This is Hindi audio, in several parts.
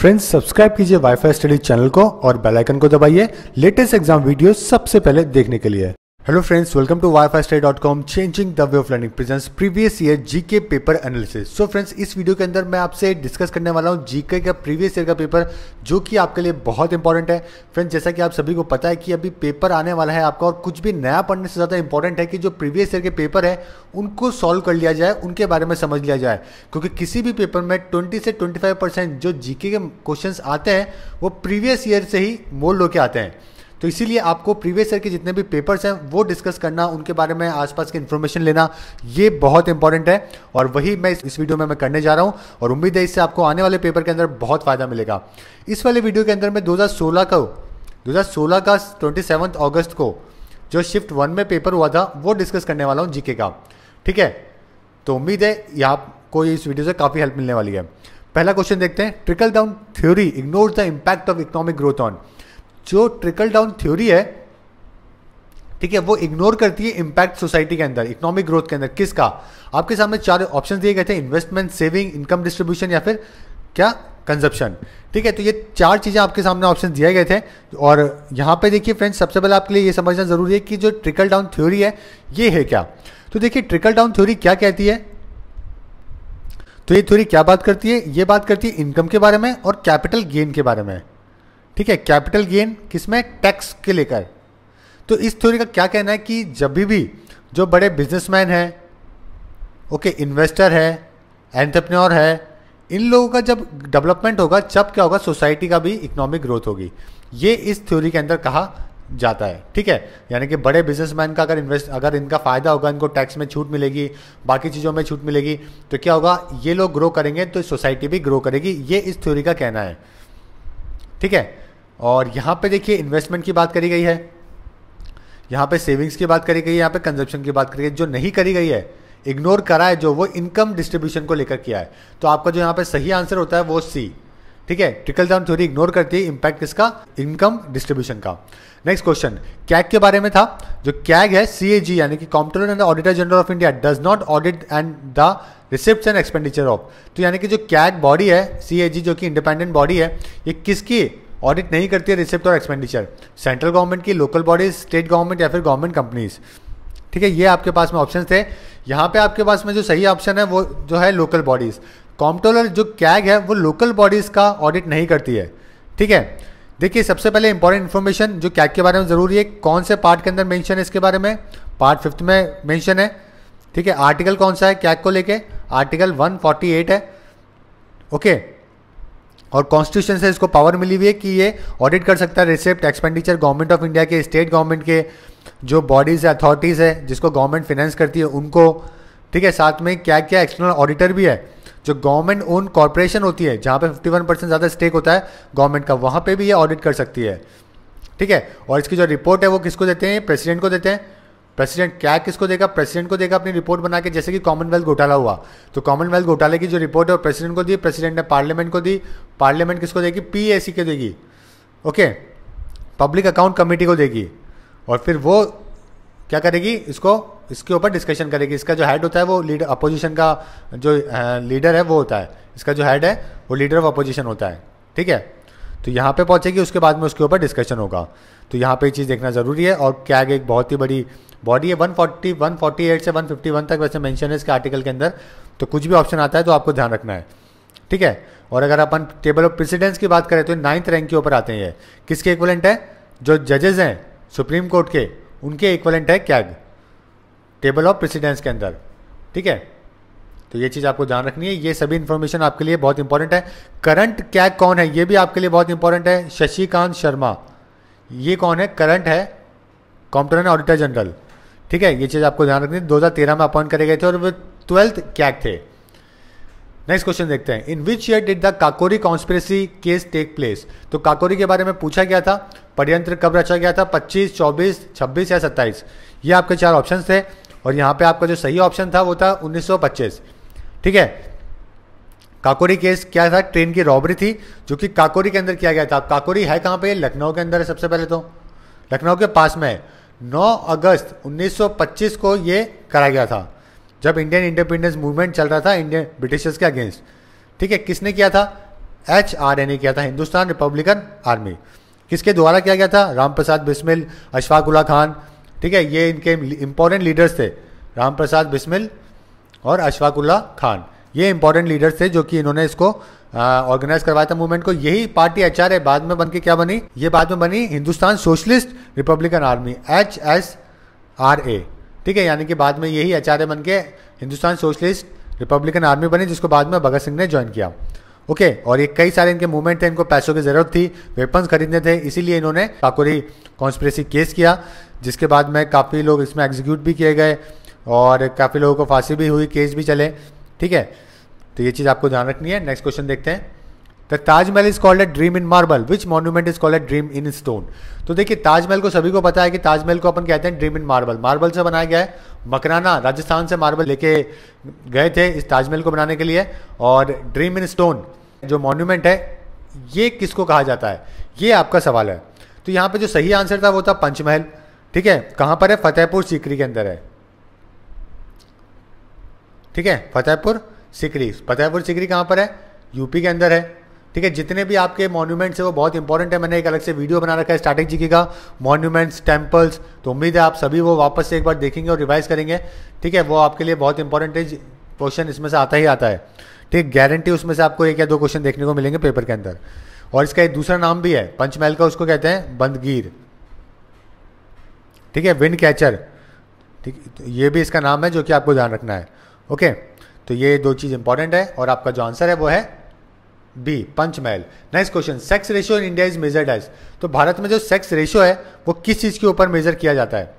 फ्रेंड्स सब्सक्राइब कीजिए वाईफाई स्टडी चैनल को और बेल आइकन को दबाइए लेटेस्ट एग्जाम वीडियो सबसे पहले देखने के लिए hello friends welcome Hello friends, welcome dot com changing the way of learning presents previous year GK paper analysis so friends इस वीडियो के अंदर मैं आपसे डिस्कस करने वाला हूँ जीके का प्रीवियस ईयर का पेपर जो कि आपके लिए बहुत इंपॉर्टेंट है फ्रेंड्स जैसा कि आप सभी को पता है कि अभी पेपर आने वाला है आपका और कुछ भी नया पढ़ने से ज़्यादा इंपॉर्टेंट है कि जो प्रीवियस ईयर के पेपर है उनको सॉल्व कर लिया जाए उनके बारे में समझ लिया जाए क्योंकि किसी भी पेपर में ट्वेंटी से ट्वेंटी जो जी के क्वेश्चन आते हैं वो प्रीवियस ईयर से ही मोल्ड होकर आते हैं तो इसीलिए आपको प्रीवियस ईयर के जितने भी पेपर्स हैं वो डिस्कस करना उनके बारे में आसपास की इन्फॉर्मेशन लेना ये बहुत इंपॉर्टेंट है और वही मैं इस वीडियो में मैं करने जा रहा हूँ और उम्मीद है इससे आपको आने वाले पेपर के अंदर बहुत फ़ायदा मिलेगा इस वाले वीडियो के अंदर मैं दो का दो का ट्वेंटी अगस्त को जो शिफ्ट वन में पेपर हुआ था वो डिस्कस करने वाला हूँ जीके का ठीक है तो उम्मीद है ये आपको इस वीडियो से काफ़ी हेल्प मिलने वाली है पहला क्वेश्चन देखते हैं trickle down theory ignore the impact of economic growth on जो ट्रिकल डाउन थ्योरी है ठीक है वो इग्नोर करती है इंपैक्ट सोसाइटी के अंदर इकोनॉमिक ग्रोथ के अंदर किसका आपके सामने चार ऑप्शन दिए गए थे इन्वेस्टमेंट सेविंग इनकम डिस्ट्रीब्यूशन या फिर क्या कंजप्शन ठीक है तो ये चार चीज़ें आपके सामने ऑप्शन दिए गए थे और यहां पे देखिए फ्रेंड्स सबसे पहले आपके लिए ये समझना ज़रूरी है कि जो ट्रिकल डाउन थ्योरी है ये है क्या तो देखिए ट्रिकल डाउन थ्योरी क्या कहती है तो ये थ्योरी क्या बात करती है ये बात करती है इनकम के बारे में और कैपिटल गेन के बारे में ठीक है कैपिटल गेन किसमें टैक्स के लेकर तो इस थ्योरी का क्या कहना है कि जब भी, भी जो बड़े बिजनेसमैन हैं ओके इन्वेस्टर है एंटरप्रेन्योर है इन लोगों का जब डेवलपमेंट होगा जब क्या होगा सोसाइटी का भी इकोनॉमिक ग्रोथ होगी ये इस थ्योरी के अंदर कहा जाता है ठीक है यानी कि बड़े बिजनेसमैन का अगर इन्वेस्ट अगर इनका फ़ायदा होगा इनको टैक्स में छूट मिलेगी बाकी चीज़ों में छूट मिलेगी तो क्या होगा ये लोग ग्रो करेंगे तो सोसाइटी भी ग्रो करेगी ये इस थ्योरी का कहना है ठीक है और यहाँ पे देखिए इन्वेस्टमेंट की बात करी गई है यहाँ पे सेविंग्स की बात करी गई है यहाँ पे कंजप्शन की बात करी गई जो नहीं करी गई है इग्नोर करा है जो वो इनकम डिस्ट्रीब्यूशन को लेकर किया है तो आपका जो यहाँ पे सही आंसर होता है वो सी ठीक है ट्रिकल डाउन थ्योरी इग्नोर करती है इंपैक्ट किसका इनकम डिस्ट्रीब्यूशन का नेक्स्ट क्वेश्चन कैग के बारे में था जो कैग है सी ए जी यानी कि comptroller and auditor general of India does not audit and the receipt and expenditure of तो यानी कि जो कैग बॉडी है सी ए जी जो कि इंडिपेंडेंट बॉडी है ये किसकी ऑडिट नहीं करती है रिसिप्ट और एक्सपेंडिचर सेंट्रल गवर्नमेंट की लोकल बॉडीज स्टेट गवर्नमेंट या फिर गवर्नमेंट कंपनीज ठीक है ये आपके पास में ऑप्शन थे यहाँ पे आपके पास में जो सही ऑप्शन है वो जो है लोकल बॉडीज़ कॉम्प्टोलर जो कैग है वो लोकल बॉडीज़ का ऑडिट नहीं करती है ठीक है देखिए सबसे पहले इंपॉर्टेंट इन्फॉर्मेशन जो कैग के बारे में ज़रूरी है कौन से पार्ट के अंदर मेंशन है इसके बारे में पार्ट फिफ्थ में मेंशन है ठीक है आर्टिकल कौन सा है कैग को लेके आर्टिकल 148 है ओके okay. और कॉन्स्टिट्यूशन से इसको पावर मिली हुई है कि ये ऑडिट कर सकता है receipt expenditure government of India के स्टेट गवर्नमेंट के जो बॉडीज है अथॉरिटीज़ है जिसको गवर्नमेंट फाइनेंस करती है उनको ठीक है साथ में क्या क्या एक्सटर्नल ऑडिटर भी है जो गवर्नमेंट ओन कॉरपोरेशन होती है जहाँ पे 51 परसेंट ज़्यादा स्टेक होता है गवर्नमेंट का वहाँ पे भी ये ऑडिट कर सकती है ठीक है और इसकी जो रिपोर्ट है वो किसको देते हैं प्रेसिडेंट को देते हैं प्रेसिडेंट क्या किसको देगा प्रेसिडेंट को देगा अपनी रिपोर्ट बना के जैसे कि कॉमनवेल्थ घोटाला हुआ तो कॉमनवेल्थ घोटाले की जो रिपोर्ट है वो प्रेसिडेंट को दी प्रेसिडेंट ने पार्लियामेंट को दी पार्लियामेंट किसको देगी सी को देगी ओके पब्लिक अकाउंट कमेटी को देगी और फिर वो क्या करेगी इसको इसके ऊपर डिस्कशन करेगी इसका जो हेड होता है वो लीडर अपोजिशन का जो लीडर है वो होता है इसका जो हेड है वो लीडर ऑफ अपोजिशन होता है ठीक है तो यहाँ पे पहुँचेगी उसके बाद में उसके ऊपर डिस्कशन होगा तो यहाँ पे ये चीज़ देखना ज़रूरी है और कैग एक बहुत ही बड़ी बॉडी है 140 148 से 151 तक वैसे मेंशन है इसके आर्टिकल के अंदर तो कुछ भी ऑप्शन आता है तो आपको ध्यान रखना है ठीक है और अगर अपन टेबल ऑफ प्रेसिडेंस की बात करें तो नाइन्थ रैंक के ऊपर आते हैं किसके इक्वलेंट है जो जजेज हैं सुप्रीम कोर्ट के उनके इक्वलेंट है कैग टेबल ऑफ प्रेसिडेंस के अंदर ठीक है तो ये चीज़ आपको ध्यान रखनी है ये सभी इन्फॉर्मेशन आपके लिए बहुत इंपॉर्टेंट है करंट कैग कौन है ये भी आपके लिए बहुत इंपॉर्टेंट है शशिकांत शर्मा ये कौन है करंट है एंड ऑडिटर जनरल ठीक है ये चीज़ आपको ध्यान रखनी है तेरह में अपॉइंट करे गए थे और वे ट्वेल्थ क्या थे नेक्स्ट क्वेश्चन देखते हैं in which year did the Kakori conspiracy case take place तो काकोरी के बारे में पूछा गया था पड़यंत्र कब रचा गया था 25, 24, 26 या 27 ये आपके चार ऑप्शन थे और यहाँ पे आपका जो सही ऑप्शन था वो था 1925 ठीक है काकोरी केस क्या था ट्रेन की रॉबरी थी जो कि काकोरी के अंदर किया गया था काकोरी है कहाँ पे लखनऊ के अंदर है सबसे पहले तो लखनऊ के पास में है 9 अगस्त 1925 को ये कराया गया था जब इंडियन इंडिपेंडेंस मूवमेंट चल रहा था इंडियन ब्रिटिशर्स के अगेंस्ट ठीक है किसने किया था एच आर ए ने किया था हिंदुस्तान रिपब्लिकन आर्मी किसके द्वारा किया गया था राम प्रसाद बिस्मिल अशफाक खान ठीक है ये इनके इंपॉर्टेंट लीडर्स थे राम प्रसाद बिस्मिल और अशफाक उल्ला खान ये इंपॉर्टेंट लीडर्स थे जो कि इन्होंने इसको ऑर्गेनाइज करवाया था मूवमेंट को यही पार्टी एच आर बाद में बन के क्या बनी ये बाद में बनी Hindustan socialist republican army H S R A ठीक है यानी कि बाद में यही एच आर ए बन के हिंदुस्तान सोशलिस्ट रिपब्लिकन आर्मी बनी जिसको बाद में भगत सिंह ने ज्वाइन किया ओके okay, और ये कई सारे इनके मूवमेंट थे इनको पैसों की ज़रूरत थी वेपन्स खरीदने थे इसीलिए इन्होंने काकोरी कॉन्स्परेसी केस किया जिसके बाद में काफ़ी लोग इसमें एग्जीक्यूट भी किए गए और काफ़ी लोगों को फांसी भी हुई केस भी चले ठीक है तो ये चीज़ आपको ध्यान रखनी है नेक्स्ट क्वेश्चन देखते हैं the Taj Mahal is called a dream in marble which monument is called dream in stone तो देखिए ताजमहल को सभी को पता है कि ताजमहल को अपन कहते हैं ड्रीम इन मार्बल मार्बल से बनाया गया है मकराना राजस्थान से मार्बल लेके गए थे इस ताजमहल को बनाने के लिए और ड्रीम इन स्टोन जो मॉन्यूमेंट है ये किसको कहा जाता है ये आपका सवाल है तो यहाँ पे जो सही आंसर था वो था पंचमहल ठीक है कहाँ पर है फतेहपुर सीकरी के अंदर है ठीक है फतेहपुर सिकरी फतेहपुर सिकरी कहाँ पर है यूपी के अंदर है ठीक है जितने भी आपके मॉन्यूमेंट्स हैं वो बहुत इंपॉर्टेंट है मैंने एक अलग से वीडियो बना रखा है स्टार्टिंग जीके का मॉन्यूमेंट्स टेम्पल्स तो उम्मीद है आप सभी वो वापस से एक बार देखेंगे और रिवाइज करेंगे ठीक है वो आपके लिए बहुत इंपॉर्टेंट है क्वेश्चन इसमें से आता ही आता है ठीक गारंटी उसमें से आपको एक या दो क्वेश्चन देखने को मिलेंगे पेपर के अंदर और इसका एक दूसरा नाम भी है पंचमहल का उसको कहते हैं बंदगीर ठीक है विंड कैचर ठीक ये भी इसका नाम है जो कि आपको ध्यान रखना है ओके तो ये दो चीज़ इंपॉर्टेंट है और आपका जो आंसर है वो है B Panchmahal next question sex ratio in India is measured as तो भारत में जो सेक्स रेशियो है वो किस चीज़ के ऊपर मेजर किया जाता है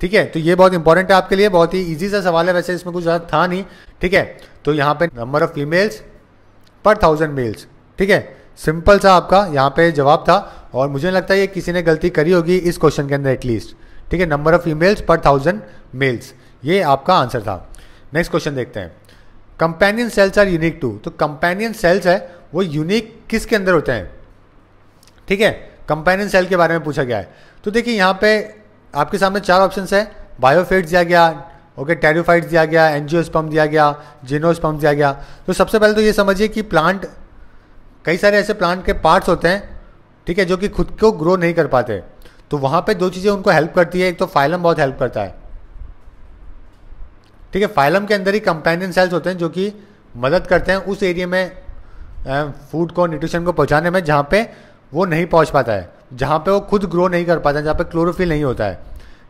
ठीक है तो ये बहुत इंपॉर्टेंट है आपके लिए बहुत ही ईजी सा सवाल है वैसे इसमें कुछ ज़्यादा था नहीं ठीक है तो यहाँ पे number of females per thousand males ठीक है सिंपल सा आपका यहाँ पे जवाब था और मुझे लगता है ये किसी ने गलती करी होगी इस क्वेश्चन के अंदर एटलीस्ट ठीक है number of females per thousand males ये आपका आंसर था नेक्स्ट क्वेश्चन देखते हैं companion cells are unique to तो कंपेनियन सेल्स है वो यूनिक किसके अंदर होते हैं ठीक है कंपेनियन सेल के बारे में पूछा गया है तो देखिए यहाँ पे आपके सामने चार ऑप्शन है बायोफेट्स दिया गया ओके टेरिफाइड दिया गया एनजियोस्पम दिया गया जीनोस्पम दिया गया तो सबसे पहले तो ये समझिए कि प्लांट कई सारे ऐसे प्लांट के पार्ट्स होते हैं ठीक है जो कि खुद को ग्रो नहीं कर पाते तो वहाँ पे दो चीज़ें उनको हेल्प करती है एक तो फाइलम बहुत हेल्प करता है ठीक है फाइलम के अंदर ही कंपेनियन सेल्स होते हैं जो कि मदद करते हैं उस एरिया में फूड को न्यूट्रिशन को पहुंचाने में जहाँ पे वो नहीं पहुंच पाता है जहाँ पे वो खुद ग्रो नहीं कर पाता है जहाँ पे क्लोरोफिल नहीं होता है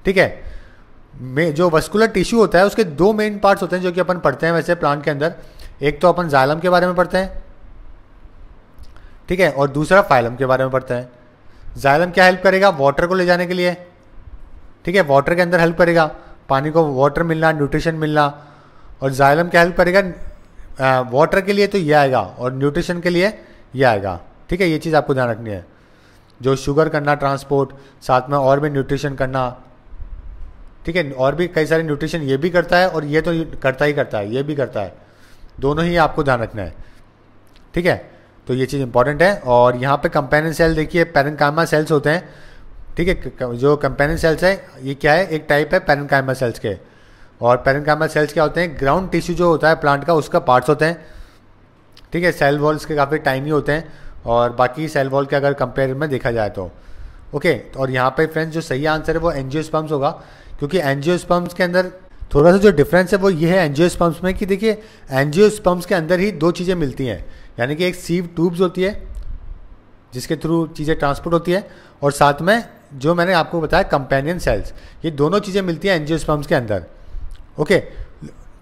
ठीक है जो वस्कुलर टिश्यू होता है उसके दो मेन पार्ट्स होते हैं जो कि अपन पढ़ते हैं वैसे प्लांट के अंदर एक तो अपन जालम के बारे में पढ़ते हैं ठीक है और दूसरा फाइलम के बारे में पढ़ते हैं जालम क्या हेल्प करेगा वाटर को ले जाने के लिए ठीक है वाटर के अंदर हेल्प करेगा पानी को वाटर मिलना न्यूट्रिशन मिलना और जायलम क्या हेल्प करेगा वाटर के लिए तो ये आएगा और न्यूट्रिशन के लिए ये आएगा ठीक है ये चीज़ आपको ध्यान रखनी है जो शुगर करना ट्रांसपोर्ट साथ में और भी न्यूट्रिशन करना ठीक है और भी कई सारे न्यूट्रिशन ये भी करता है और ये तो करता ही करता है ये भी करता है दोनों ही आपको ध्यान रखना है ठीक है तो ये चीज़ इंपॉर्टेंट है और यहाँ पे कंपेनियन सेल देखिए पेरेंकामा सेल्स होते हैं ठीक है जो कंपेनियन सेल्स है ये क्या है एक टाइप है पेरेंकाइमा सेल्स के और पेरेंकाइमा सेल्स क्या होते हैं ग्राउंड टिश्यू जो होता है प्लांट का उसका पार्ट्स होते हैं ठीक है सेल वॉल्स के काफ़ी टाइनी होते हैं और बाकी सेल वॉल के अगर कंपेयर में देखा जाए तो ओके तो और यहाँ पे फ्रेंड्स जो सही आंसर है वो एनजियोस्पम्स होगा क्योंकि एनजियोस्पम्स के अंदर थोड़ा सा जो डिफरेंस है वो ये है एनजियोस्पम्स में कि देखिए एनजियोस्पम्स के अंदर ही दो चीज़ें मिलती हैं यानी कि एक सीव ट्यूब्स होती है जिसके थ्रू चीज़ें ट्रांसपोर्ट होती है और साथ में जो मैंने आपको बताया कंपेनियन सेल्स ये दोनों चीज़ें मिलती हैं एनजियोस्पर्म्स के अंदर ओके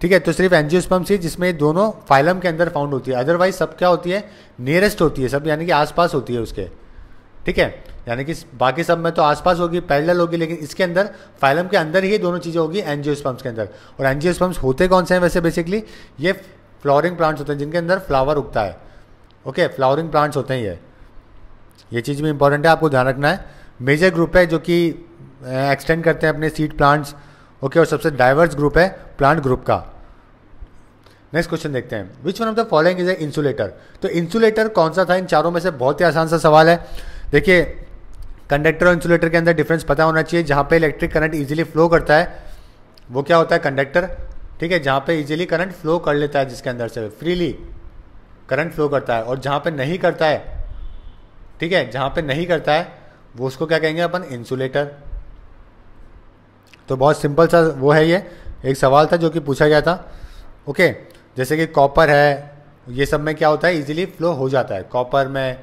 ठीक है तो सिर्फ एनजियोस्पर्म्स ही जिसमें दोनों फाइलम के अंदर फाउंड होती है अदरवाइज सब क्या होती है नियरेस्ट होती है सब यानी कि आसपास होती है उसके ठीक है यानी कि बाकी सब में तो आसपास होगी पैरेलल होगी लेकिन इसके अंदर फाइलम के अंदर ही दोनों चीज़ें होगी एनजियोस्पर्म्स के अंदर और एनजियोस्पर्म्स होते कौन से हैं वैसे बेसिकली ये फ्लावरिंग प्लांट्स होते हैं जिनके अंदर फ्लावर उगता है ओके फ्लावरिंग प्लांट्स होते हैं ये ये चीज़ भी इंपॉर्टेंट है आपको ध्यान रखना है मेजर ग्रुप है जो कि एक्सटेंड करते हैं अपने सीड प्लांट्स ओके और सबसे डाइवर्स ग्रुप है प्लांट ग्रुप का नेक्स्ट क्वेश्चन देखते हैं which one of the following is a insulator तो इंसुलेटर कौन सा था इन चारों में से बहुत ही आसान सा सवाल है देखिए कंडक्टर और इंसुलेटर के अंदर डिफरेंस पता होना चाहिए जहाँ पे इलेक्ट्रिक करंट इजीली फ्लो करता है वो क्या होता है कंडक्टर ठीक है जहाँ पे इजीली करंट फ्लो कर लेता है जिसके अंदर से फ्रीली करंट फ्लो करता है और जहाँ पे नहीं करता है ठीक है जहाँ पे नहीं करता है वो उसको क्या कहेंगे अपन इंसुलेटर तो बहुत सिंपल सा वो है ये एक सवाल था जो कि पूछा गया था ओके जैसे कि कॉपर है ये सब में क्या होता है इजीली फ्लो हो जाता है कॉपर में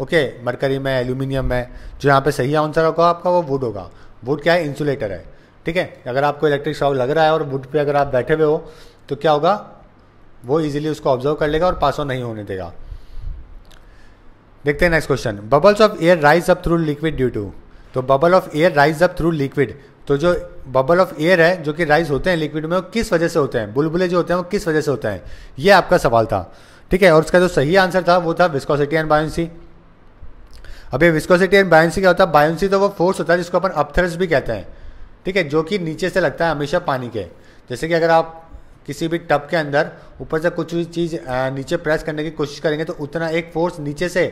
ओके मरकरी में एल्यूमिनियम में जो यहाँ पे सही आंसर होगा आपका वो वुड होगा वुड क्या है इंसुलेटर है ठीक है अगर आपको इलेक्ट्रिक शॉक लग रहा है और वुड पे अगर आप बैठे हुए हो तो क्या होगा वो इजीली उसको ऑब्जर्व कर लेगा और पास ऑन नहीं होने देगा देखते हैं next question bubbles of air rise up through liquid due to तो bubble of air rise up through liquid तो जो बबल ऑफ एयर है जो कि राइज होते हैं लिक्विड में वो किस वजह से होते हैं बुलबुले जो होते हैं वो किस वजह से होते हैं ये आपका सवाल था ठीक है और उसका जो सही आंसर था वो था विस्कोसिटी एंड बायोन्सी अब ये विस्कोसिटी एंड बायोसी क्या होता है बायोसी तो वो फोर्स होता है जिसको अपन अपथर्स भी कहते हैं ठीक है जो कि नीचे से लगता है हमेशा पानी के जैसे कि अगर आप किसी भी टब के अंदर ऊपर से कुछ भी चीज़ नीचे प्रेस करने की कोशिश करेंगे तो उतना एक फोर्स नीचे से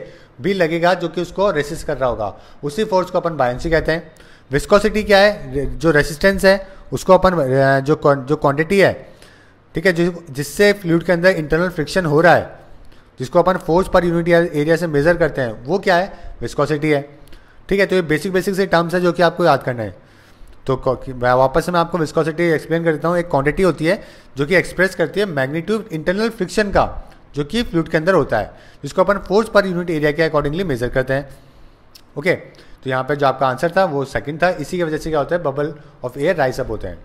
भी लगेगा जो कि उसको रेसिस्ट कर रहा होगा उसी फोर्स को अपन बायंसी कहते हैं विस्कोसिटी क्या है जो रेसिस्टेंस है उसको अपन जो जो क्वांटिटी है ठीक है जिससे फ्लूड के अंदर इंटरनल फ्रिक्शन हो रहा है जिसको अपन फोर्स पर यूनिट एरिया से मेज़र करते हैं वो क्या है विस्कोसिटी है ठीक है तो ये बेसिक बेसिक से टर्म्स है जो कि आपको याद करना है तो वापस मैं आपको विस्कोसिटी एक्सप्लेन कर देता हूँ एक क्वांटिटी होती है जो कि एक्सप्रेस करती है मैग्नीट्यूड इंटरनल फ्रिक्शन का जो कि फ्लूड के अंदर होता है जिसको अपन फोर्स पर यूनिट एरिया के अकॉर्डिंगली मेजर करते हैं ओके तो यहाँ पर जो आपका आंसर था वो सेकंड था इसी की वजह से क्या होता है bubble of air rise up होते हैं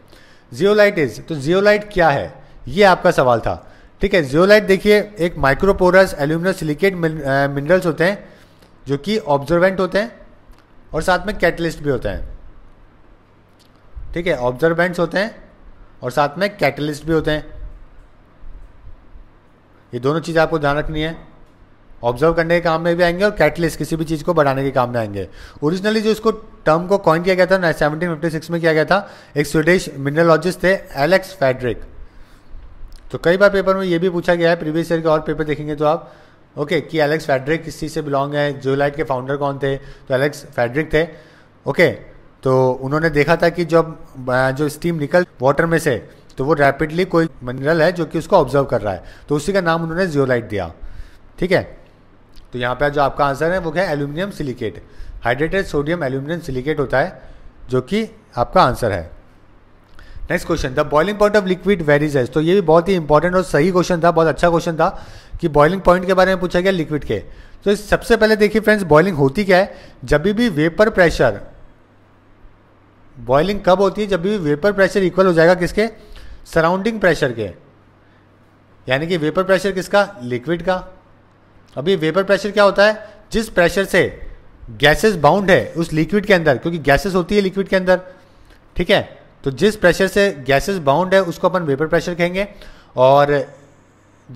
जियोलाइट इज तो जियोलाइट क्या है ये आपका सवाल था ठीक है जियोलाइट देखिए एक माइक्रोपोरस एल्यूमिनियम सिलिकेट मिनरल्स होते हैं जो कि ऑब्जर्वेंट होते हैं और साथ में कैटलिस्ट भी होते हैं ठीक है ऑब्जर्वेंट्स होते हैं और साथ में कैटलिस्ट भी होते हैं ये दोनों चीज़ें आपको ध्यान रखनी है ऑब्जर्व करने के काम में भी आएंगे और कैटलिस्ट किसी भी चीज़ को बढ़ाने के काम में आएंगे ओरिजिनली जो इसको टर्म को कॉइन किया गया था ना सेवनटीन फिफ्टी सिक्स में किया गया था एक स्वीडिश मिनरलॉजिस्ट थे एलेक्स फेडरिक तो कई बार पेपर में ये भी पूछा गया है प्रीवियस ईयर के और पेपर देखेंगे तो आप ओके okay, कि एलेक्स फेडरिक किस चीज़ से बिलोंग है जियोलाइट के फाउंडर कौन थे तो एलेक्स फेडरिक थे ओके okay, तो उन्होंने देखा था कि जब जो स्टीम निकल वाटर में से तो वो रैपिडली कोई मिनरल है जो कि उसको ऑब्जर्व कर रहा है तो उसी का नाम उन्होंने जियोलाइट दिया ठीक है तो यहाँ पर जो आपका आंसर है वो क्या है aluminium silicate hydrated sodium aluminium silicate होता है जो कि आपका आंसर है next question the boiling point of liquid varies तो ये भी बहुत ही इंपॉर्टेंट और सही क्वेश्चन था बहुत अच्छा क्वेश्चन था कि बॉइलिंग पॉइंट के बारे में पूछा गया लिक्विड के तो सबसे पहले देखिए फ्रेंड्स बॉइलिंग होती क्या है जब भी वेपर प्रेशर बॉइलिंग कब होती है जब भी वेपर प्रेशर इक्वल हो जाएगा किसके सराउंडिंग प्रेशर के यानी कि वेपर प्रेशर किसका लिक्विड का अभी वेपर प्रेशर क्या होता है जिस प्रेशर से गैसेस बाउंड है उस लिक्विड के अंदर क्योंकि गैसेस होती है लिक्विड के अंदर ठीक है तो जिस प्रेशर से गैसेस बाउंड है उसको अपन वेपर प्रेशर कहेंगे और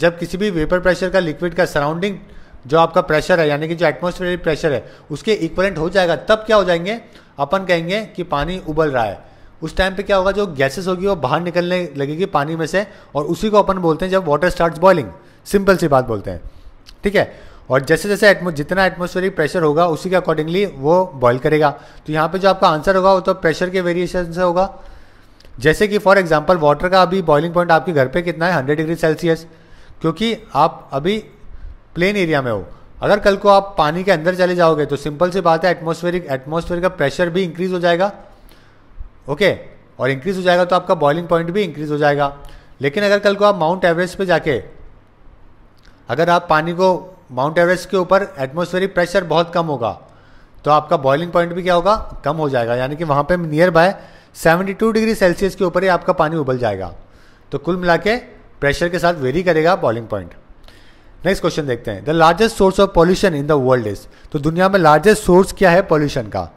जब किसी भी वेपर प्रेशर का लिक्विड का सराउंडिंग जो आपका प्रेशर है यानी कि जो एटमोस्फेयर प्रेशर है उसके इक्वलेंट हो जाएगा तब क्या हो जाएंगे अपन कहेंगे कि पानी उबल रहा है उस टाइम पे क्या होगा जो गैसेस होगी वो बाहर निकलने लगेगी पानी में से और उसी को अपन बोलते हैं जब वाटर स्टार्ट्स बॉइलिंग सिंपल सी बात बोलते हैं ठीक है और जैसे जैसे एटमो जितना एटमोस्फेरिक प्रेशर होगा उसी के अकॉर्डिंगली वो बॉयल करेगा तो यहाँ पे जो आपका आंसर होगा वो तो प्रेशर के वेरिएशन से होगा जैसे कि फॉर एग्जाम्पल वाटर का अभी बॉइलिंग पॉइंट आपके घर पर कितना है हंड्रेड डिग्री सेल्सियस क्योंकि आप अभी प्लेन एरिया में हो अगर कल को आप पानी के अंदर चले जाओगे तो सिंपल सी बात है एटमोस्फेरिक एटमोसफेयर का प्रेशर भी इंक्रीज हो जाएगा ओके और इंक्रीज हो जाएगा तो आपका बॉइलिंग पॉइंट भी इंक्रीज हो जाएगा लेकिन अगर कल को आप माउंट एवरेस्ट पे जाके अगर आप पानी को माउंट एवरेस्ट के ऊपर एटमोस्फेरिक प्रेशर बहुत कम होगा तो आपका बॉइलिंग पॉइंट भी क्या होगा कम हो जाएगा यानी कि वहाँ पे नियर बाय 72 डिग्री सेल्सियस के ऊपर ही आपका पानी उबल जाएगा तो कुल मिला के प्रेशर के साथ वेरी करेगा बॉइलिंग पॉइंट नेक्स्ट क्वेश्चन देखते हैं the largest source of pollution in the world is तो दुनिया में लार्जेस्ट सोर्स क्या है पॉल्यूशन का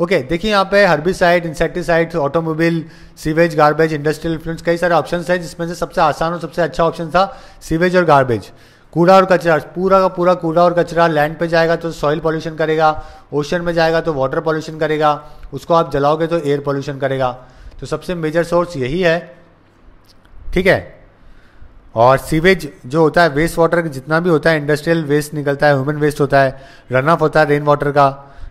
ओके okay, देखिए यहाँ पे herbicide insecticide automobile sewage garbage industrial influence कई सारे ऑप्शन हैं जिसमें से सबसे आसान और सबसे अच्छा ऑप्शन था सीवेज और गार्बेज कूड़ा और कचरा पूरा का पूरा कूड़ा और कचरा लैंड पे जाएगा तो सॉइल पॉल्यूशन करेगा ओशन में जाएगा तो वाटर पॉल्यूशन करेगा उसको आप जलाओगे तो एयर पॉल्यूशन करेगा तो सबसे मेजर सोर्स यही है ठीक है और सीवेज जो होता है वेस्ट वाटर जितना भी होता है इंडस्ट्रियल वेस्ट निकलता है ह्यूमन वेस्ट होता है रन ऑफ होता है रेन वाटर का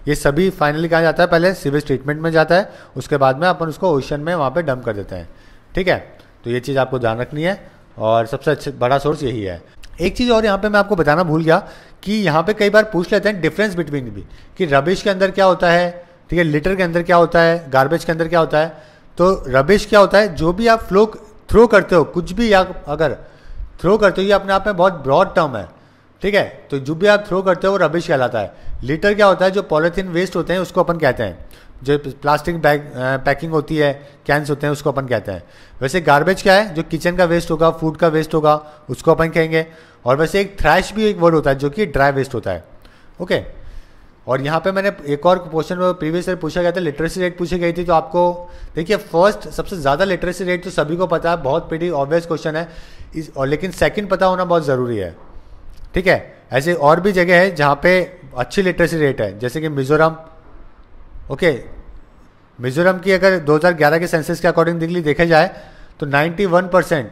ये सभी फाइनली कहाँ जाता है पहले सीवेज ट्रीटमेंट में जाता है उसके बाद में अपन उसको ओशन में वहाँ पर डंप कर देते हैं ठीक है तो ये चीज़ आपको ध्यान रखनी है और सबसे अच्छा बड़ा सोर्स यही है एक चीज़ और यहाँ पे मैं आपको बताना भूल गया कि यहाँ पे कई बार पूछ लेते हैं डिफरेंस बिटवीन भी कि रबिश के अंदर क्या होता है ठीक है लिटर के अंदर क्या होता है गार्बेज के अंदर क्या होता है तो रबिश क्या होता है जो भी आप फ्लो थ्रो करते हो कुछ भी या अगर थ्रो करते हो ये अपने आप में बहुत ब्रॉड टर्म है ठीक है तो जो भी आप थ्रो करते हो वो रबिश कहलाता है लीटर क्या होता है जो पॉलीथीन वेस्ट होते हैं उसको अपन कहते हैं जो प्लास्टिक बैग पैकिंग होती है कैंस होते हैं उसको अपन कहते हैं वैसे गार्बेज क्या है जो किचन का वेस्ट होगा फूड का वेस्ट होगा उसको अपन कहेंगे और वैसे एक थ्रैश भी एक वर्ड होता है जो कि ड्राई वेस्ट होता है ओके okay? और यहाँ पे मैंने एक और क्वेश्चन प्रीवियस ईयर पूछा गया था लिटरेसी रेट पूछी गई थी तो आपको देखिए फर्स्ट सबसे ज़्यादा लिटरेसी रेट तो सभी को पता है बहुत पेटी ऑब्वियस क्वेश्चन है इस और लेकिन सेकंड पता होना बहुत ज़रूरी है ठीक है ऐसे और भी जगह है जहाँ पे अच्छी लिटरेसी रेट है जैसे कि मिज़ोरम ओके मिज़ोरम की अगर 2011 के सेंसस के अकॉर्डिंगली देखा जाए तो 91 percent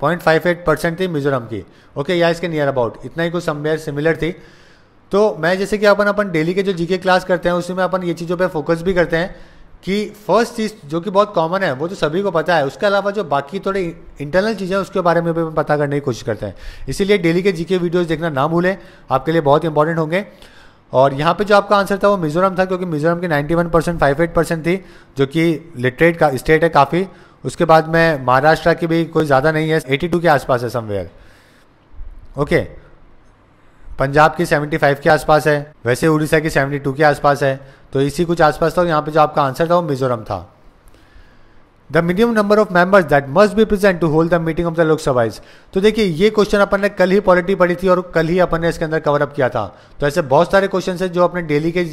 point five eight percent थी मिज़ोरम की ओके या इसके नियर अबाउट इतना ही कुछ समवेयर सिमिलर थी तो मैं जैसे कि अपन अपन डेली के जो जीके क्लास करते हैं उसमें अपन ये चीज़ों पे फोकस भी करते हैं कि फर्स्ट चीज़ जो कि बहुत कॉमन है वो तो सभी को पता है उसके अलावा जो बाकी थोड़े इंटरनल चीज़ें उसके बारे में भी हम पता करने की कोशिश करते हैं इसीलिए डेली के जीके वीडियोस देखना ना भूलें आपके लिए बहुत इंपॉर्टेंट होंगे और यहाँ पे जो आपका आंसर था वो मिजोरम था क्योंकि मिजोरम की 91 परसेंट फाइव परसेंट थी जो कि लिटरेट का स्टेट है काफ़ी उसके बाद में महाराष्ट्र की भी कोई ज़्यादा नहीं है 82 के आसपास है समवेयर ओके okay. पंजाब की 75 के आसपास है वैसे उड़ीसा की 72 के आसपास है तो इसी कुछ आसपास था और यहाँ पे जो आपका आंसर था वो मिजोरम था the minimum number of members that must be present to hold the meeting of the Lok Sabha is तो देखिए ये क्वेश्चन अपन ने कल ही पॉलिटी पढ़ी थी और कल ही अपन ने इसके अंदर कवर अप किया था तो ऐसे बहुत सारे क्वेश्चन है जो अपने डेली के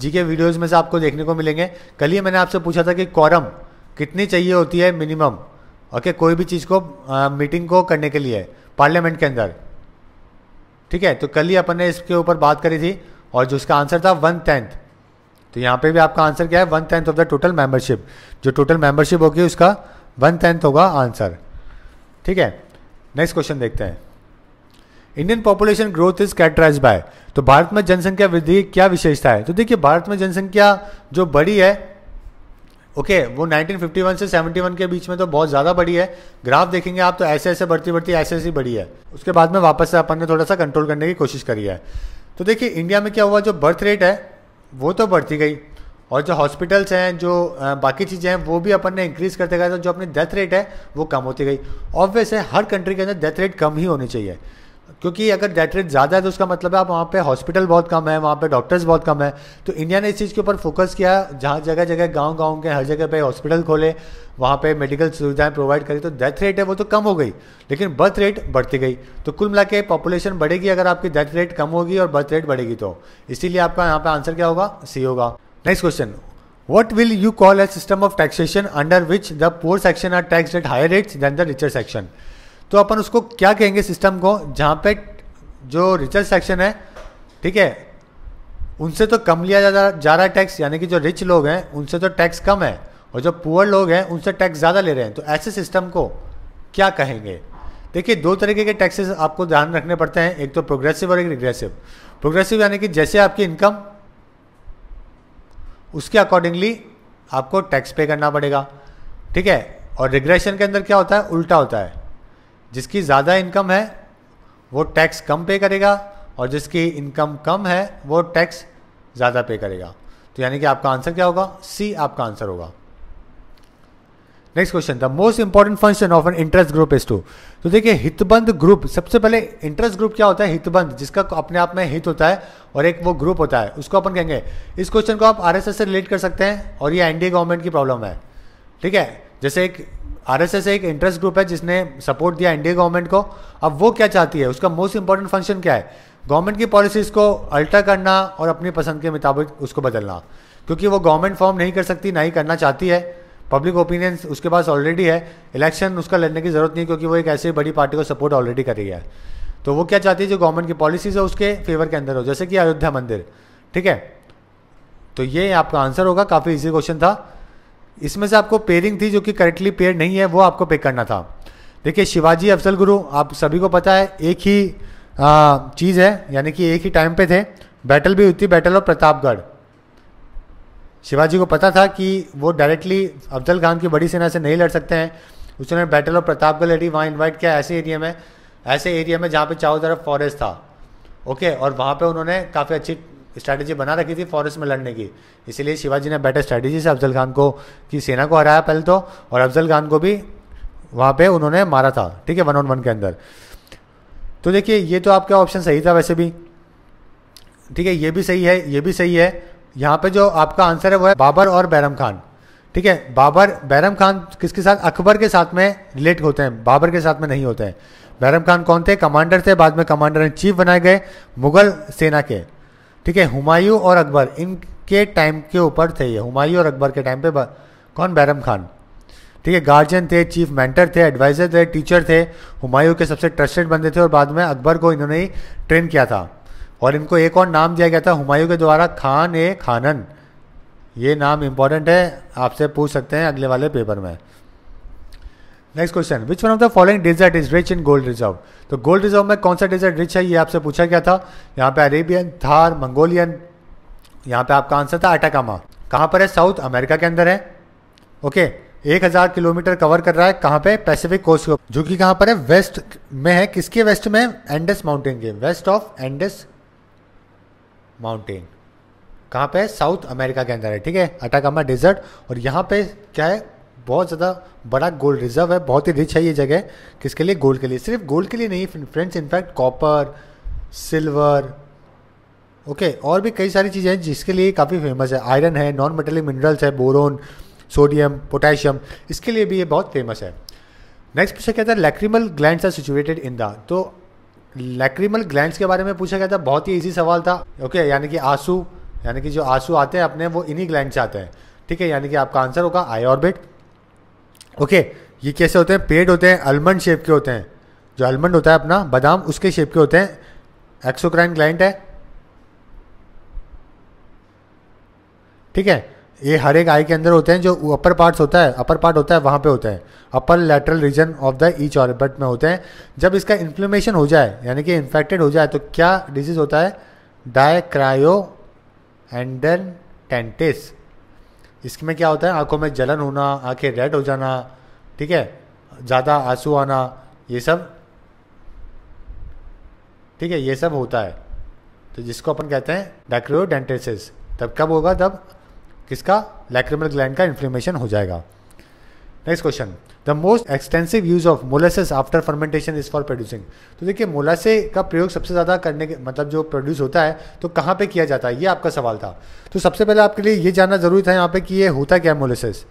जी के वीडियोज में से आपको देखने को मिलेंगे कल ही मैंने आपसे पूछा था कि कॉरम कितनी चाहिए होती है मिनिमम ओके okay, कोई भी चीज़ को मीटिंग मीटिंग को करने के लिए पार्लियामेंट के अंदर ठीक है तो कल ही अपन ने इसके ऊपर बात करी थी और जो इसका आंसर था वन टेंथ तो यहाँ पे भी आपका आंसर क्या है one tenth of the total membership जो टोटल मेंबरशिप होगी उसका वन टेंथ होगा आंसर ठीक है नेक्स्ट क्वेश्चन देखते हैं Indian population growth is characterised by तो भारत में जनसंख्या वृद्धि क्या विशेषता है तो देखिए भारत में जनसंख्या जो बड़ी है ओके okay, वो 1951 से 71 के बीच में तो बहुत ज़्यादा बढ़ी है ग्राफ देखेंगे आप तो ऐसे ऐसे बढ़ती बढ़ती ऐसे ऐसी बढ़ी है उसके बाद में वापस से अपन ने थोड़ा सा कंट्रोल करने की कोशिश करी है तो देखिए इंडिया में क्या हुआ जो बर्थ रेट है वो तो बढ़ती गई और जो हॉस्पिटल्स हैं जो बाकी चीज़ें हैं वो भी अपन ने इंक्रीज़ करते गए तो जो अपनी डेथ रेट है वो कम होती गई ऑब्वियस है हर कंट्री के अंदर डेथ रेट कम ही होनी चाहिए क्योंकि अगर डेथ रेट ज़्यादा है तो उसका मतलब है आप वहाँ पे हॉस्पिटल बहुत कम है वहाँ पे डॉक्टर्स बहुत कम है तो इंडिया ने इस चीज़ के ऊपर फोकस किया जहाँ जगह जगह गांव गांव के हर जगह पे हॉस्पिटल खोले वहाँ पे मेडिकल सुविधाएं प्रोवाइड करी तो डेथ रेट है वो तो कम हो गई लेकिन बर्थ रेट बढ़ती गई तो कुल मिला के पॉपुलेशन बढ़ेगी अगर आपकी डेथ रेट कम होगी और बर्थ रेट बढ़ेगी तो इसीलिए आपका यहाँ पर आंसर क्या होगा सी होगा next question what will you call a system of taxation under which the poor section are tax rate higher rates than the richer section तो अपन उसको क्या कहेंगे सिस्टम को जहाँ पे जो रिचर सेक्शन है ठीक है उनसे तो कम लिया जा, जा, जा रहा है टैक्स यानी कि जो रिच लोग हैं उनसे तो टैक्स कम है और जो पुअर लोग हैं उनसे टैक्स ज़्यादा ले रहे हैं तो ऐसे सिस्टम को क्या कहेंगे देखिए दो तरीके के टैक्सेस आपको ध्यान रखने पड़ते हैं एक तो प्रोग्रेसिव और एक रिग्रेसिव प्रोग्रेसिव यानी कि जैसे आपकी इनकम उसके अकॉर्डिंगली आपको टैक्स पे करना पड़ेगा ठीक है और रिग्रेशन के अंदर क्या होता है उल्टा होता है जिसकी ज़्यादा इनकम है वो टैक्स कम पे करेगा और जिसकी इनकम कम है वो टैक्स ज़्यादा पे करेगा तो यानी कि आपका आंसर क्या होगा सी आपका आंसर होगा next question the most important function of an interest group is to तो देखिए हितबंद ग्रुप सबसे पहले इंटरेस्ट ग्रुप क्या होता है हितबंद जिसका अपने आप में हित होता है और एक वो ग्रुप होता है उसको अपन कहेंगे इस क्वेश्चन को आप आरएसएस से रिलेट कर सकते हैं और ये एनडीए गवर्नमेंट की प्रॉब्लम है ठीक है जैसे एक आरएसएस एक इंटरेस्ट ग्रुप है जिसने सपोर्ट दिया इंडिया गवर्नमेंट को अब वो क्या चाहती है उसका मोस्ट इंपॉर्टेंट फंक्शन क्या है गवर्नमेंट की पॉलिसीज़ को अल्टर करना और अपनी पसंद के मुताबिक उसको बदलना क्योंकि वो गवर्नमेंट फॉर्म नहीं कर सकती ना ही करना चाहती है पब्लिक ओपिनियन उसके पास ऑलरेडी है इलेक्शन उसका लड़ने की ज़रूरत नहीं क्योंकि वो एक ऐसी बड़ी पार्टी को सपोर्ट ऑलरेडी कर रही है तो वो क्या चाहती है जो गवर्नमेंट की पॉलिसीज़ है उसके फेवर के अंदर हो जैसे कि अयोध्या मंदिर ठीक है तो ये आपका आंसर होगा काफ़ी इजी क्वेश्चन था इसमें से आपको पेयरिंग थी जो कि करेक्टली पेयर नहीं है वो आपको पिक करना था देखिए शिवाजी अफजल गुरु आप सभी को पता है एक ही चीज़ है यानी कि एक ही टाइम पे थे बैटल भी हुई थी बैटल ऑफ प्रतापगढ़ शिवाजी को पता था कि वो डायरेक्टली अफजल खान की बड़ी सेना से नहीं लड़ सकते हैं उसने बैटल ऑफ प्रतापगढ़ लड़ी वहाँ इन्वाइट किया ऐसे एरिया में ऐसे एरिया में जहाँ पे चारों तरफ फॉरेस्ट था ओके और वहाँ पे उन्होंने काफ़ी अच्छी स्ट्रैटेजी बना रखी थी फॉरेस्ट में लड़ने की इसीलिए शिवाजी ने बेटर स्ट्रैटेजी से अफजल खान को की सेना को हराया पहले तो और अफजल खान को भी वहाँ पे उन्होंने मारा था ठीक है वन ऑन वन के अंदर तो देखिए ये तो आपका ऑप्शन सही था वैसे भी ठीक है ये भी सही है ये भी सही है यहाँ पे जो आपका आंसर है वो है बाबर और बैरम खान ठीक है बाबर बैरम खान किसके साथ अकबर के साथ में रिलेट होते हैं बाबर के साथ में नहीं होते हैं बैरम खान कौन थे कमांडर थे बाद में कमांडर इन चीफ बनाए गए मुगल सेना के ठीक है हुमायूं और अकबर इनके टाइम के ऊपर थे ये हुमायूं और अकबर के टाइम पे कौन बैरम खान ठीक है गार्जियन थे चीफ मेंटर थे एडवाइज़र थे टीचर थे हुमायूं के सबसे ट्रस्टेड बंदे थे और बाद में अकबर को इन्होंने ही ट्रेन किया था और इनको एक और नाम दिया गया था हुमायूं के द्वारा खान ए खानन ये नाम इम्पॉर्टेंट है आपसे पूछ सकते हैं अगले वाले पेपर में next question which one of the following desert is rich in gold reserve तो गोल्ड रिजर्व में कौन सा डेजर्ट रिच है ये आपसे पूछा गया था यहाँ पे अरेबियन थार मंगोलियन यहाँ पे आपका आंसर था अटाकामा कहाँ पर है साउथ अमेरिका के अंदर है ओके एक हज़ार किलोमीटर कवर कर रहा है कहाँ पे पैसिफिक कोस्ट को जो कि कहाँ पर है वेस्ट में है किसके वेस्ट में एंडस माउंटेन के वेस्ट ऑफ एंडस माउंटेन कहाँ पे साउथ अमेरिका के अंदर है ठीक है अटाकामा डेजर्ट और यहाँ पे क्या है बहुत ज़्यादा बड़ा गोल्ड रिजर्व है बहुत ही रिच है ये जगह किसके लिए गोल्ड के लिए सिर्फ गोल्ड के लिए नहीं friends in fact copper silver okay और भी कई सारी चीज़ें हैं जिसके लिए काफ़ी फेमस है आयरन है नॉन मेटेलिक मिनरल्स है बोरोन सोडियम पोटेशियम इसके लिए भी ये बहुत फेमस है नेक्स्ट पूछा गया था lacrimal gland are situated in the तो लैक्रीमल ग्लैंड के बारे में पूछा गया था बहुत ही ईजी सवाल था ओके okay, यानी कि आंसू यानी कि जो आंसू आते हैं अपने वो इन्हीं ग्लैंड से आते हैं ठीक है यानी कि आपका आंसर होगा आई ऑर्बिट ओके ये कैसे होते हैं पेड़ होते हैं आलमंड शेप के होते हैं जो आलमंड होता है अपना बादाम उसके शेप के होते हैं एक्सोक्राइन क्लाइंट है ठीक है ये हर एक आई के अंदर होते हैं जो अपर पार्ट्स होता है अपर पार्ट होता है वहाँ पे होते हैं upper lateral region of the each orbit में होते हैं जब इसका इन्फ्लेमेशन हो जाए यानी कि इन्फेक्टेड हो जाए तो क्या डिजीज़ होता है डायक्रायो एंडन टेंटिस इसमें क्या होता है आंखों में जलन होना आंखें रेड हो जाना ठीक है ज़्यादा आंसू आना ये सब ठीक है ये सब होता है तो जिसको अपन कहते हैं डेंटेसिस तब कब होगा तब किसका लैक्रिमल ग्लैंड का इन्फ्लेमेशन हो जाएगा next question the most extensive use of molasses after fermentation is for producing तो देखिए मोलासे का प्रयोग सबसे ज़्यादा करने के मतलब जो प्रोड्यूस होता है तो कहाँ पे किया जाता है ये आपका सवाल था तो सबसे पहले आपके लिए ये जानना जरूरी था यहाँ पे कि ये होता क्या है मोलासेस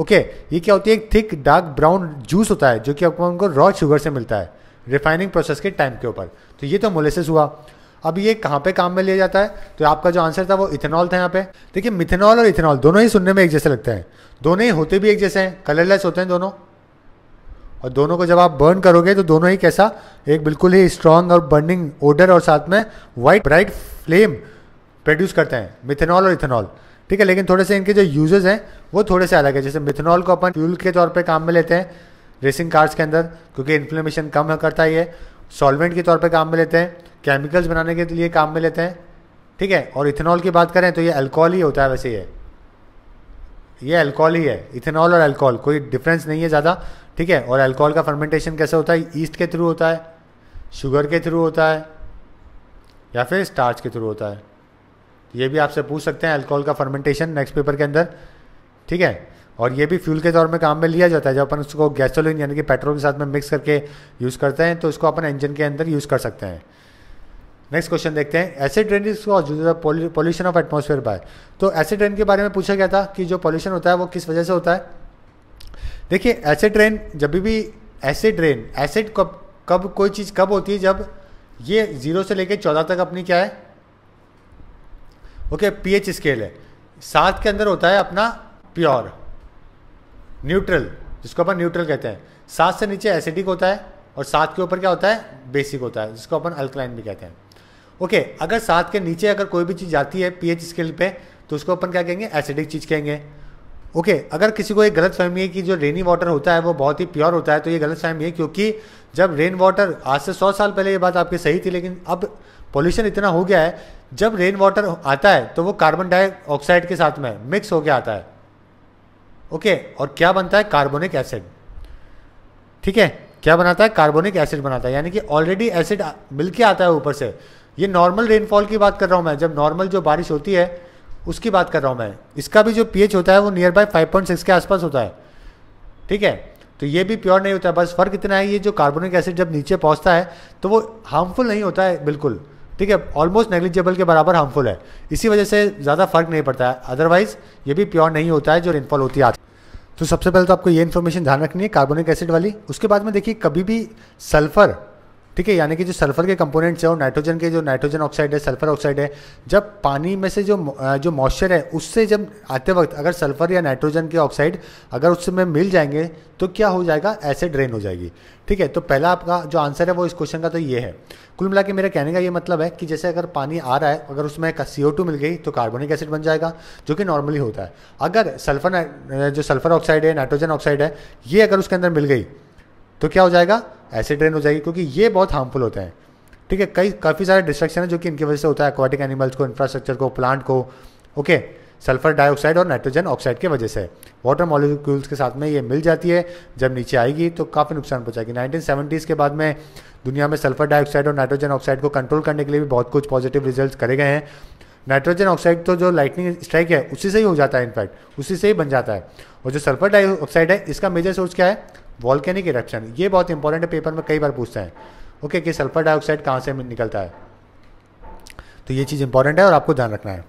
ओके ये क्या होती है एक थिक डार्क ब्राउन जूस होता है जो कि आपको उनको रॉ शुगर से मिलता है रिफाइनिंग प्रोसेस के टाइम के ऊपर तो ये तो मोलेसिस हुआ अब ये कहाँ पे काम में लिया जाता है तो आपका जो आंसर था वो इथेनॉल था यहाँ पे देखिए मिथेनॉल और इथेनॉल दोनों ही सुनने में एक जैसे लगते हैं दोनों ही होते भी एक जैसे हैं कलरलेस होते हैं दोनों और दोनों को जब आप बर्न करोगे तो दोनों ही कैसा एक बिल्कुल ही स्ट्रांग और बर्निंग ओडर और साथ में वाइट ब्राइट फ्लेम प्रोड्यूस करते हैं मिथेनॉल और इथेनॉल ठीक है लेकिन थोड़े से इनके जो यूजेज हैं वो थोड़े से अलग है जैसे मिथेनॉल को अपन फ्यूल के तौर पर काम में लेते हैं रेसिंग कार्स के अंदर क्योंकि इन्फ्लेमेशन कम करता ही है सॉल्वेंट के तौर पर काम में लेते हैं केमिकल्स बनाने के लिए काम में लेते हैं ठीक है और इथेनॉल की बात करें तो ये अल्कोहल ही होता है वैसे ये ये अल्कोहल ही है इथेनॉल और अल्कोहल कोई डिफरेंस नहीं है ज़्यादा ठीक है और अल्कोहल का फर्मेंटेशन कैसे होता है ईस्ट के थ्रू होता है शुगर के थ्रू होता है या फिर स्टार्च के थ्रू होता है तो ये भी आपसे पूछ सकते हैं अल्कोहल का फर्मेंटेशन नेक्स्ट पेपर के अंदर ठीक है और ये भी फ्यूल के तौर में काम में लिया जाता है जब अपन उसको गैसोलिन यानी कि पेट्रोल के साथ में मिक्स करके यूज़ करते हैं तो उसको अपन इंजन के अंदर यूज़ कर सकते हैं नेक्स्ट क्वेश्चन देखते हैं acid rain pollution of atmosphere by तो एसिड ड्रेन के बारे में पूछा गया था कि जो पॉल्यूशन होता है वो किस वजह से होता है देखिए एसिड रेन जब भी एसिड रेन एसिड कब कब कोई चीज़ कब होती है जब ये जीरो से लेकर चौदह तक अपनी क्या है ओके पीएच स्केल है सात के अंदर होता है अपना प्योर न्यूट्रल जिसको अपन न्यूट्रल कहते हैं सात से नीचे एसिडिक होता है और सात के ऊपर क्या होता है बेसिक होता है जिसको अपन अल्कलाइन भी कहते हैं ओके अगर सात के नीचे अगर कोई भी चीज़ जाती है पीएच स्केल पे तो उसको अपन क्या कहेंगे एसिडिक चीज़ कहेंगे ओके okay, अगर किसी को एक गलत फहमी है कि जो रेनी वाटर होता है वो बहुत ही प्योर होता है तो ये गलत फहमी है क्योंकि जब रेन वाटर आज से सौ साल पहले ये बात आपकी सही थी लेकिन अब पॉल्यूशन इतना हो गया है जब रेन वाटर आता है तो वो कार्बन डाइऑक्साइड के साथ में मिक्स हो गया आता है ओके okay, और क्या बनता है कार्बोनिक एसिड ठीक है क्या बनाता है कार्बोनिक एसिड बनाता है यानी कि ऑलरेडी एसिड मिल के आता है ऊपर से ये नॉर्मल रेनफॉल की बात कर रहा हूँ मैं जब नॉर्मल जो बारिश होती है उसकी बात कर रहा हूँ मैं इसका भी जो पीएच होता है वो near by five point six के आसपास होता है ठीक है तो ये भी प्योर नहीं होता है बस फर्क इतना है ये जो कार्बोनिक एसिड जब नीचे पहुँचता है तो वो हार्मफुल नहीं होता है बिल्कुल ठीक है ऑलमोस्ट नेग्लिजेबल के बराबर हार्मफुल है इसी वजह से ज़्यादा फर्क नहीं पड़ता है अदरवाइज ये भी प्योर नहीं होता है जो रेनफॉल होती है तो सबसे पहले तो आपको ये इन्फॉर्मेशन ध्यान रखनी है कार्बोनिक एसिड वाली उसके बाद में देखिए कभी भी सल्फ़र ठीक है यानी कि जो सल्फर के कंपोनेंट्स हैं और नाइट्रोजन के जो नाइट्रोजन ऑक्साइड है सल्फर ऑक्साइड है जब पानी में से जो जो मॉइस्चर है उससे जब आते वक्त अगर सल्फर या नाइट्रोजन के ऑक्साइड अगर उसमें मिल जाएंगे तो क्या हो जाएगा ऐसे ड्रेन हो जाएगी ठीक है तो पहला आपका जो आंसर है वो इस क्वेश्चन का तो ये है कुल मिला के मेरा कहने का ये मतलब है कि जैसे अगर पानी आ रहा है अगर उसमें सी मिल गई तो कार्बोनिक एसिड बन जाएगा जो कि नॉर्मली होता है अगर सल्फर जो सल्फर ऑक्साइड है नाइट्रोजन ऑक्साइड है ये अगर उसके अंदर मिल गई तो क्या हो जाएगा ऐसे ट्रेन हो जाएगी क्योंकि ये बहुत हार्मफुल होते हैं ठीक है कई काफ़ी सारे डिस्ट्रक्शन है जो कि इनकी वजह से होता है एक्वाटिक एनिमल्स को इंफ्रास्ट्रक्चर को प्लांट को ओके सल्फर डाइऑक्साइड और नाइट्रोजन ऑक्साइड की वजह से वाटर मॉलिक्यूल्स के साथ में ये मिल जाती है जब नीचे आएगी तो काफ़ी नुकसान पहुंचाएगी सेवेंटीज़ के बाद में दुनिया में सल्फर डाइऑक्साइड और नाइट्रोजन ऑक्साइड को कंट्रोल करने के लिए भी बहुत कुछ पॉजिटिव रिजल्ट करे गए हैं नाइट्रोजन ऑक्साइड तो जो लाइटनिंग स्ट्राइक है उसी से ही हो जाता है इनफैक्ट उसी से ही बन जाता है और जो सल्फर डाइऑक्साइड है इसका मेजर सोर्स क्या है वॉल्केनिक इरप्शन ये बहुत इंपॉर्टेंट है पेपर में कई बार पूछते हैं ओके कि सल्फर डाइऑक्साइड कहाँ से निकलता है तो ये चीज़ इंपॉर्टेंट है और आपको ध्यान रखना है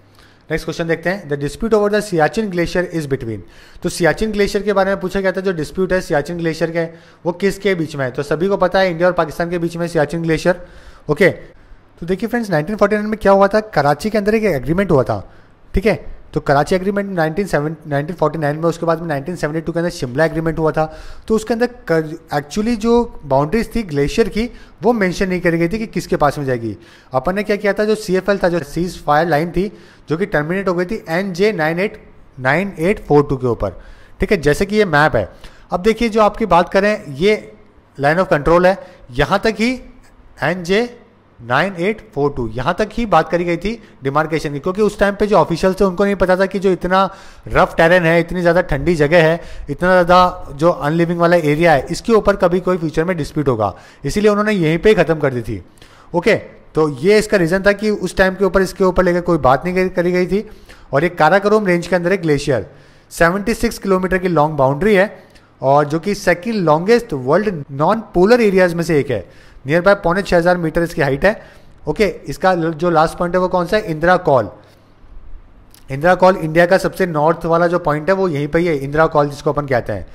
नेक्स्ट क्वेश्चन देखते हैं the dispute over the Siachen glacier is between तो सियाचिन ग्लेशियर के बारे में पूछा गया था जो डिस्प्यूट है सियाचिन ग्लेशियर के वो किसके बीच में है तो सभी को पता है इंडिया और पाकिस्तान के बीच में सियाचिन ग्लेशियर ओके तो देखिए फ्रेंड्स 1949 में क्या हुआ था कराची के अंदर एक एग्रीमेंट हुआ था ठीक है तो कराची एग्रीमेंट नाइनटीन 1949 में उसके बाद में 1972 के अंदर शिमला एग्रीमेंट हुआ था तो उसके अंदर एक्चुअली जो बाउंड्रीज थी ग्लेशियर की वो मेंशन नहीं करी गई थी कि किसके पास में जाएगी अपन ने क्या किया था जो सी था जो सीज फायर लाइन थी जो कि टर्मिनेट हो गई थी N J nine eight nine eight four two के ऊपर ठीक है जैसे कि ये मैप है अब देखिए जो आपकी बात करें ये लाइन ऑफ कंट्रोल है यहाँ तक ही N J nine eight four two यहां तक ही बात करी गई थी डिमार्केशन की क्योंकि उस टाइम पे जो ऑफिशियल थे उनको नहीं पता था कि जो इतना रफ टेरेन है इतनी ज़्यादा ठंडी जगह है इतना ज़्यादा जो अनलिविंग वाला एरिया है इसके ऊपर कभी कोई फ्यूचर में डिस्प्यूट होगा इसीलिए उन्होंने यहीं पर ख़त्म कर दी थी ओके तो ये इसका रीज़न था कि उस टाइम के ऊपर इसके ऊपर लेकर कोई बात नहीं करी गई थी और ये काराकोरम रेंज के अंदर एक ग्लेशियर 76 किलोमीटर की लॉन्ग बाउंड्री है और जो कि second longest world non polar areas में से एक है नियर बाय पौने छः हज़ार मीटर इसकी हाइट है ओके okay, इसका जो लास्ट पॉइंट है वो कौन सा है Indira col Indira col India का सबसे नॉर्थ वाला जो पॉइंट है वो यहीं पर ही है इंदिरा कॉल जिसको अपन कहते हैं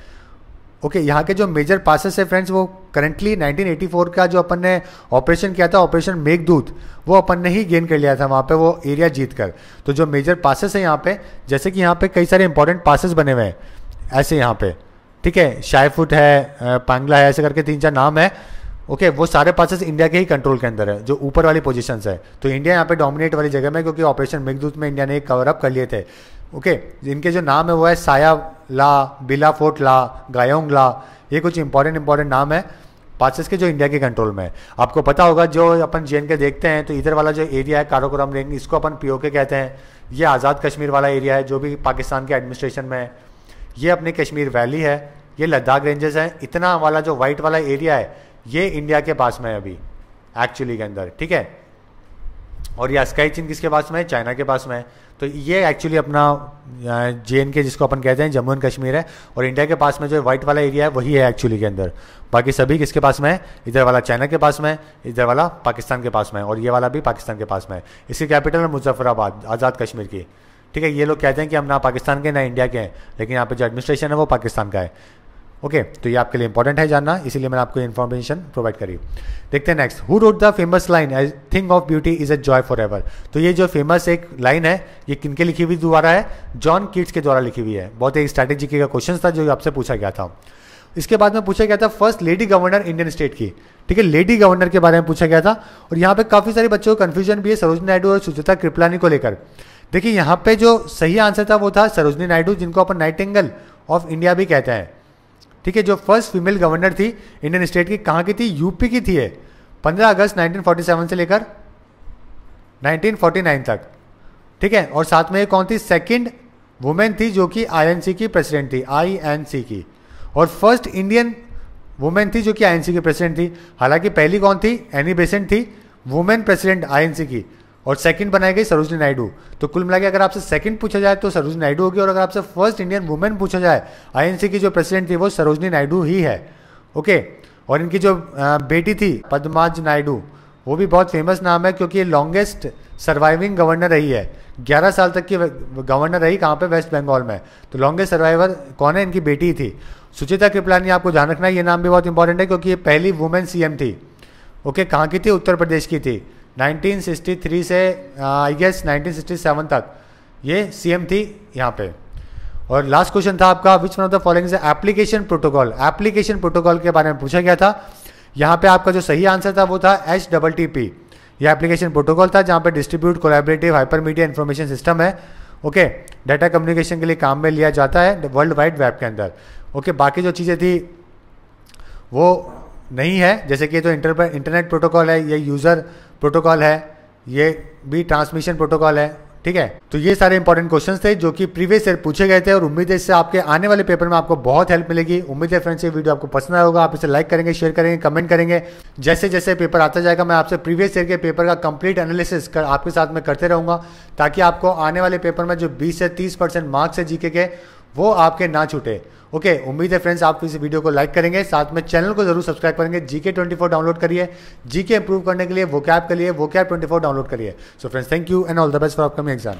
ओके okay, यहाँ के जो मेजर पासेस है फ्रेंड्स वो करंटली 1984 का जो अपन ने ऑपरेशन किया था ऑपरेशन मेघदूत वो अपन ने ही गेन कर लिया था वहाँ पे वो एरिया जीत कर तो जो मेजर पासेस है यहाँ पे जैसे कि यहाँ पे कई सारे इंपॉर्टेंट पासेस बने हुए हैं ऐसे यहाँ पे ठीक है शाईफुट है पांगला है ऐसे करके तीन चार नाम है ओके okay, वो सारे पासेस इंडिया के ही कंट्रोल के अंदर है जो ऊपर वाली पोजीशंस है तो इंडिया यहाँ पे डोमिनेट वाली जगह में क्योंकि ऑपरेशन मेघदूत में इंडिया ने कवर अप कर लिए थे ओके okay, इनके जो नाम है वो है साया ला बिला फोर्ट ला गायोंग ला ये कुछ इंपॉर्टेंट इंपॉर्टेंट नाम है पासेस के जो इंडिया के कंट्रोल में है आपको पता होगा जो अपन जे के देखते हैं तो इधर वाला जो एरिया है कारोकोरम रेंग इसको अपन पीओके कहते हैं ये आज़ाद कश्मीर वाला एरिया है जो भी पाकिस्तान के एडमिनिस्ट्रेशन में है ये अपनी कश्मीर वैली है ये लद्दाख रेंजेस हैं इतना वाला जो वाइट वाला एरिया है ये इंडिया के पास में है अभी एक्चुअली के अंदर ठीक है और ये स्काई चिन किसके पास में है चाइना के पास में है तो ये एक्चुअली अपना जे के जिसको अपन कहते हैं जम्मू एंड कश्मीर है और इंडिया के पास में जो वाइट वाला एरिया है वही है एक्चुअली के अंदर बाकी सभी किसके पास में है इधर वाला चाइना के पास में है इधर वाला पाकिस्तान के पास में है और ये वाला भी पाकिस्तान के पास में है इसकी कैपिटल है मुजफ्फराबाद आज़ाद कश्मीर की ठीक है ये लोग कहते हैं कि हम ना पाकिस्तान के ना इंडिया के हैं लेकिन यहाँ पे जो एडमिनिस्ट्रेशन है वो पाकिस्तान का है ओके तो ये आपके लिए इंपॉर्टेंट है जानना इसीलिए मैंने आपको इन्फॉर्मेशन प्रोवाइड करी देखते हैं next who wrote the famous line as thing of beauty is a joy for ever तो ये जो फेमस एक लाइन है ये किनके लिखी हुई द्वारा है जॉन किड्स के द्वारा लिखी हुई है बहुत एक स्ट्रैटेजी का क्वेश्चन था जो आपसे पूछा गया था इसके बाद में पूछा गया था first lady governor Indian state की ठीक है लेडी गवर्नर के बारे में पूछा गया था और यहाँ पे काफी सारे बच्चों को कन्फ्यूजन भी है सरोज नायडू और सुजाता कृपलानी को लेकर देखिए यहाँ पे जो सही आंसर था वो था सरोजनी नायडू जिनको अपन नाइटेंगल ऑफ इंडिया भी कहते हैं ठीक है जो फर्स्ट फीमेल गवर्नर थी इंडियन स्टेट की कहाँ की थी यूपी की थी है पंद्रह अगस्त 1947 से लेकर 1949 तक ठीक है और साथ में ये कौन थी सेकंड वुमेन थी जो कि आईएनसी की प्रेसिडेंट थी आईएनसी की और फर्स्ट इंडियन वुमेन थी जो कि आईएनसी की प्रेसिडेंट थी हालांकि पहली कौन थी एनी बेसेंट थी वुमेन प्रेसिडेंट आईएनसी की और सेकंड बनाई गई सरोजनी नायडू तो कुल मिला अगर आपसे सेकंड पूछा जाए तो सरोजनी नायडू होगी और अगर आपसे फर्स्ट इंडियन वुमेन पूछा जाए आईएनसी की जो प्रेसिडेंट थी वो सरोजनी नायडू ही है ओके और इनकी जो बेटी थी पद्माज नायडू वो भी बहुत फेमस नाम है क्योंकि ये लॉन्गेस्ट सर्वाइविंग गवर्नर रही है 11 साल तक की गवर्नर रही कहाँ पे वेस्ट बंगाल में तो लॉन्गेस्ट सर्वाइवर कौन है इनकी बेटी थी सुचिता कृपलानी आपको ध्यान रखना ये नाम भी बहुत इंपॉर्टेंट है क्योंकि ये पहली वुमेन सीएम थी ओके कहाँ की थी उत्तर प्रदेश की थी 1963 से आई गेस 1967 तक ये सी थी यहाँ पे और लास्ट क्वेश्चन था आपका which one of the following application protocol application protocol के बारे में पूछा गया था यहाँ पे आपका जो सही आंसर था वो था एच डबल टी पी यह एप्लीकेशन प्रोटोकॉल था जहाँ पे distribute collaborative hyper media information system है ओके डाटा कम्युनिकेशन के लिए काम में लिया जाता है वर्ल्ड वाइड वेब के अंदर ओके okay, बाकी जो चीज़ें थी वो नहीं है जैसे कि तो इंटरनेट प्रोटोकॉल है ये यूज़र प्रोटोकॉल है ये भी ट्रांसमिशन प्रोटोकॉल है ठीक है तो ये सारे इंपॉर्टेंट क्वेश्चन थे जो कि प्रीवियस ईयर पूछे गए थे और उम्मीद है इससे आपके आने वाले पेपर में आपको बहुत हेल्प मिलेगी उम्मीद है फ्रेंड्स ये वीडियो आपको पसंद आया होगा आप इसे लाइक करेंगे शेयर करेंगे कमेंट करेंगे जैसे जैसे पेपर आता जाएगा मैं आपसे प्रीवियस ईयर के पेपर का कंप्लीट एनालिसिस कर आपके साथ में करते रहूंगा ताकि आपको आने वाले पेपर में जो बीस से तीस मार्क्स है जीके के वो आपके ना छूटे ओके okay, उम्मीद है फ्रेंड्स आप इस वीडियो को लाइक करेंगे साथ में चैनल को जरूर सब्सक्राइब करेंगे जीके ट्वेंटी फोर डाउनलोड करिए जीके इंप्रूव करने के लिए वो कैप के लिए वो कैप ट्वेंटी फोर डाउनलोड करिए so friends thank you and all the best for upcoming exam